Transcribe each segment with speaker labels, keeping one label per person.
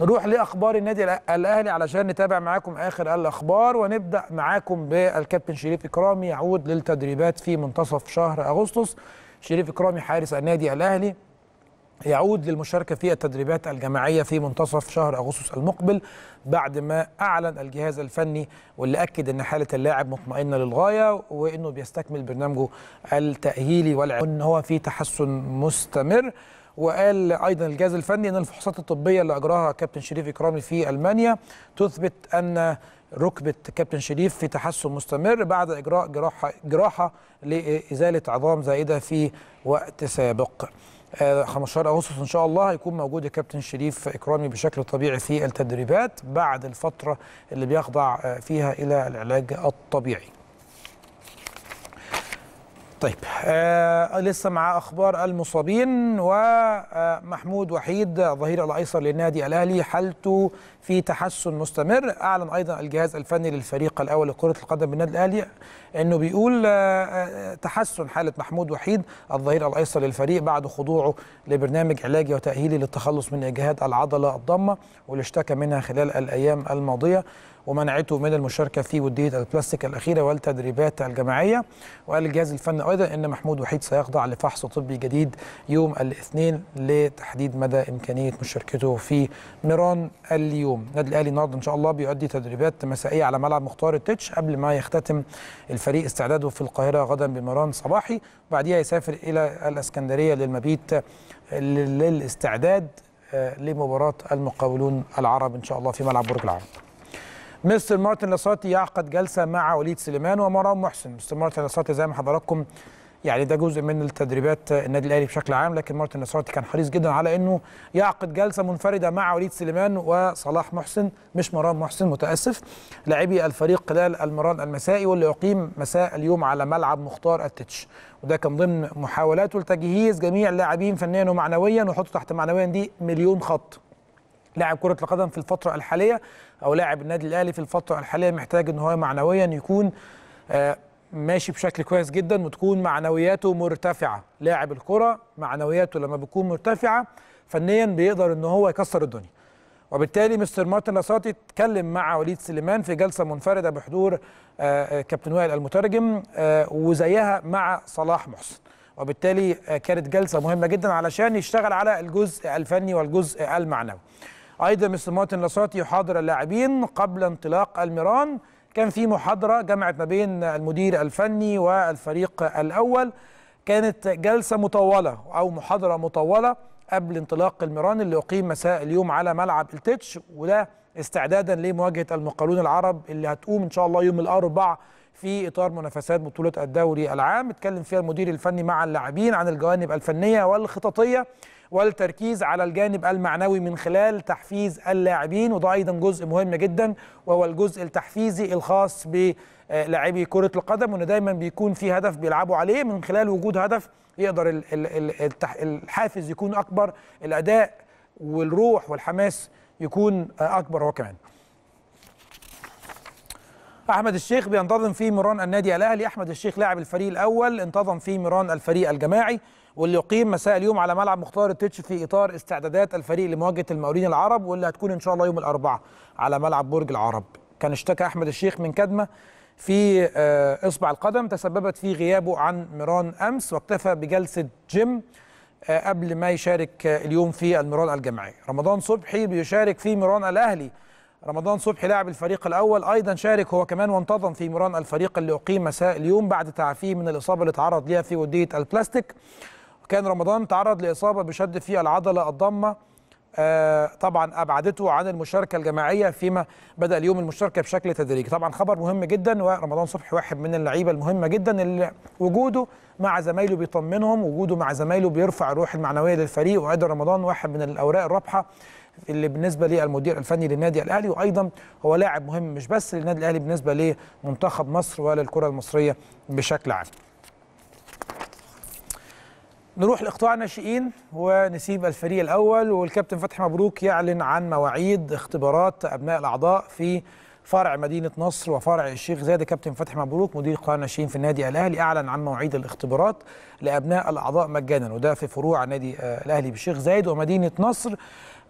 Speaker 1: نروح لاخبار النادي الاهلي علشان نتابع معاكم اخر الاخبار ونبدا معاكم بالكابتن شريف اكرامي يعود للتدريبات في منتصف شهر اغسطس شريف اكرامي حارس النادي الاهلي يعود للمشاركة في التدريبات الجماعية في منتصف شهر أغسطس المقبل بعد ما أعلن الجهاز الفني واللي أكد أن حالة اللاعب مطمئنة للغاية وأنه بيستكمل برنامجه التأهيلي والعلمي وأن هو في تحسن مستمر وقال ايضا الجهاز الفني ان الفحوصات الطبيه اللي اجراها كابتن شريف اكرامي في المانيا تثبت ان ركبه كابتن شريف في تحسن مستمر بعد اجراء جراحه جراحه لازاله عظام زائده في وقت سابق. 15 آه، اغسطس ان شاء الله هيكون موجود الكابتن شريف اكرامي بشكل طبيعي في التدريبات بعد الفتره اللي بيخضع آه، فيها الى العلاج الطبيعي. طيب آه لسه مع اخبار المصابين ومحمود آه، وحيد ظهير الايسر للنادي الاهلي حالته في تحسن مستمر اعلن ايضا الجهاز الفني للفريق الاول لكره القدم بالنادي الاهلي انه بيقول آه, آه، تحسن حاله محمود وحيد الظهير الايسر للفريق بعد خضوعه لبرنامج علاجي وتاهيلي للتخلص من اجهاد العضله الضامه واللي اشتكى منها خلال الايام الماضيه ومنعته من المشاركه في وديه البلاستيك الاخيره والتدريبات الجماعيه وقال الجهاز الفني ايضا ان محمود وحيد سيخضع لفحص طبي جديد يوم الاثنين لتحديد مدى امكانيه مشاركته في ميران اليوم النادي الاهلي النهارده ان شاء الله بيؤدي تدريبات مسائيه على ملعب مختار التتش قبل ما يختتم الفريق استعداده في القاهره غدا بميران صباحي وبعديها يسافر الى الاسكندريه للمبيت للاستعداد آه، لمباراه المقاولون العرب ان شاء الله في ملعب برج العرب مستر مارتن لاساتي يعقد جلسه مع وليد سليمان ومرام محسن مستر مارتن لاساتي زي ما حضراتكم يعني ده جزء من التدريبات النادي الاهلي بشكل عام لكن مارتن لاساتي كان حريص جدا على انه يعقد جلسه منفرده مع وليد سليمان وصلاح محسن مش مرام محسن متاسف لاعبي الفريق خلال المران المسائي واللي يقيم مساء اليوم على ملعب مختار التتش وده كان ضمن محاولاته لتجهيز جميع اللاعبين فنيا ومعنويا وحطوا تحت معنويا دي مليون خط لاعب كره القدم في الفتره الحاليه او لاعب النادي الاهلي في الفتره الحاليه محتاج ان هو معنويا يكون آه، ماشي بشكل كويس جدا وتكون معنوياته مرتفعه لاعب الكره معنوياته لما بتكون مرتفعه فنيا بيقدر ان هو يكسر الدنيا وبالتالي مستر مارتن لاساتي اتكلم مع وليد سليمان في جلسه منفرده بحضور آه، آه، كابتن وائل المترجم وزيها مع صلاح محسن وبالتالي كانت جلسه مهمه جدا علشان يشتغل على الجزء الفني والجزء المعنوي أيضا مستر مارتن لاساتي يحاضر اللاعبين قبل انطلاق الميران كان في محاضرة جمعت ما بين المدير الفني والفريق الأول كانت جلسة مطولة أو محاضرة مطولة قبل انطلاق الميران اللي أقيم مساء اليوم على ملعب التتش وده استعدادا لمواجهة المقالون العرب اللي هتقوم إن شاء الله يوم الاربعاء في إطار منافسات بطولة الدوري العام اتكلم فيها المدير الفني مع اللاعبين عن الجوانب الفنية والخططية والتركيز على الجانب المعنوي من خلال تحفيز اللاعبين وده أيضا جزء مهم جدا وهو الجزء التحفيزي الخاص بلاعبي كرة القدم وأن دايما بيكون في هدف بيلعبوا عليه من خلال وجود هدف يقدر الحافز يكون أكبر الأداء والروح والحماس يكون أكبر هو كمان احمد الشيخ بينتظم في مران النادي الاهلي احمد الشيخ لاعب الفريق الاول انتظم في مران الفريق الجماعي واللي يقيم مساء اليوم على ملعب مختار التتش في اطار استعدادات الفريق لمواجهه المقاولين العرب واللي هتكون ان شاء الله يوم الاربعاء على ملعب برج العرب كان اشتكى احمد الشيخ من كدمه في آه، اصبع القدم تسببت في غيابه عن مران امس واكتفى بجلسه جيم آه، قبل ما يشارك آه، اليوم في المران الجماعي رمضان صبحي بيشارك في مران الاهلي رمضان صبحي لاعب الفريق الأول أيضا شارك هو كمان وانتظم في مران الفريق اللي أقيم مساء اليوم بعد تعافيه من الإصابة اللي تعرض ليها في ودية البلاستيك كان رمضان تعرض لإصابة بشد في العضلة الضمة آه، طبعا أبعدته عن المشاركة الجماعية فيما بدأ اليوم المشاركة بشكل تدريجي طبعا خبر مهم جدا ورمضان صبحي واحد من اللعيبة المهمة جدا اللي وجوده مع زمايله بيطمنهم وجوده مع زمايله بيرفع الروح المعنوية للفريق وعيد رمضان واحد من الأوراق الرابحة اللي بالنسبه للمدير الفني للنادي الاهلي وايضا هو لاعب مهم مش بس للنادي الاهلي بالنسبه لمنتخب مصر وللكره المصريه بشكل عام. نروح لاقطاع الناشئين ونسيب الفريق الاول والكابتن فتحي مبروك يعلن عن مواعيد اختبارات ابناء الاعضاء في فرع مدينه نصر وفرع الشيخ زايد كابتن فتحي مبروك مدير قناه الناشئين في النادي الاهلي اعلن عن مواعيد الاختبارات لابناء الاعضاء مجانا وده في فروع النادي آه، الاهلي بالشيخ زايد ومدينه نصر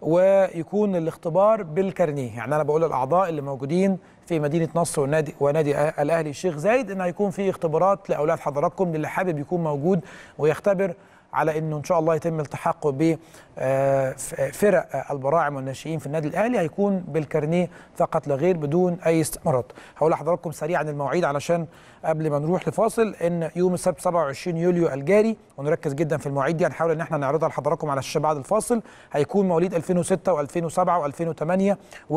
Speaker 1: ويكون الاختبار بالكارنيه يعني انا بقول الاعضاء اللي موجودين في مدينه نصر والنادي ونادي آه، الاهلي الشيخ زايد ان هيكون في اختبارات لاولاد حضراتكم للي حابب يكون موجود ويختبر على انه ان شاء الله يتم التحاقه بفرق البراعم والناشئين في النادي الاهلي هيكون بالكارنيه فقط لا غير بدون اي استثمارات هقول لحضراتكم سريعا المواعيد علشان قبل ما نروح لفاصل ان يوم السبت 27 يوليو الجاري ونركز جدا في المواعيد دي هنحاول ان احنا نعرضها لحضراتكم على الشاشه بعد الفاصل هيكون مواليد 2006 و2007 و2008 و2009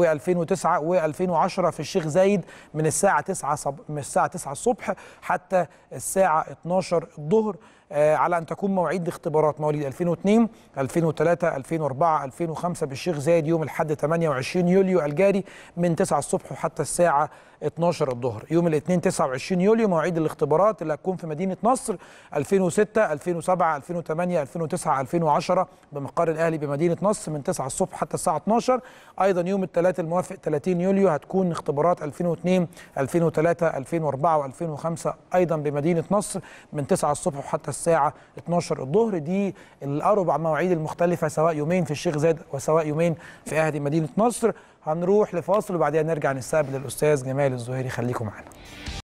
Speaker 1: و2010 في الشيخ زايد من الساعه 9 صب... من الساعه 9 الصبح حتى الساعه 12 الظهر آه، على ان تكون مواعيد اختبارات مواليد 2002 2003 2004 2005 بالشيخ زايد يوم الاحد 28 يوليو الجاري من 9 الصبح حتى الساعه 12 الظهر يوم الاثنين 29 يوليو مواعيد الاختبارات اللي هتكون في مدينه نصر 2006 2007 2008 2009 2010 بمقر الاهلي بمدينه نصر من 9 الصبح حتى الساعه 12 ايضا يوم الثلاثاء الموافق 30 يوليو هتكون اختبارات 2002 2003 2004 و2005 ايضا بمدينه نصر من 9 الصبح حتى الساعه 12 الظهر دي الاربع مواعيد المختلفه سواء يومين في الشيخ زايد وسواء يومين في اهدي مدينه نصر هنروح لفاصل وبعدين نرجع نستقبل الاستاذ جمال الزهيري خليكم معانا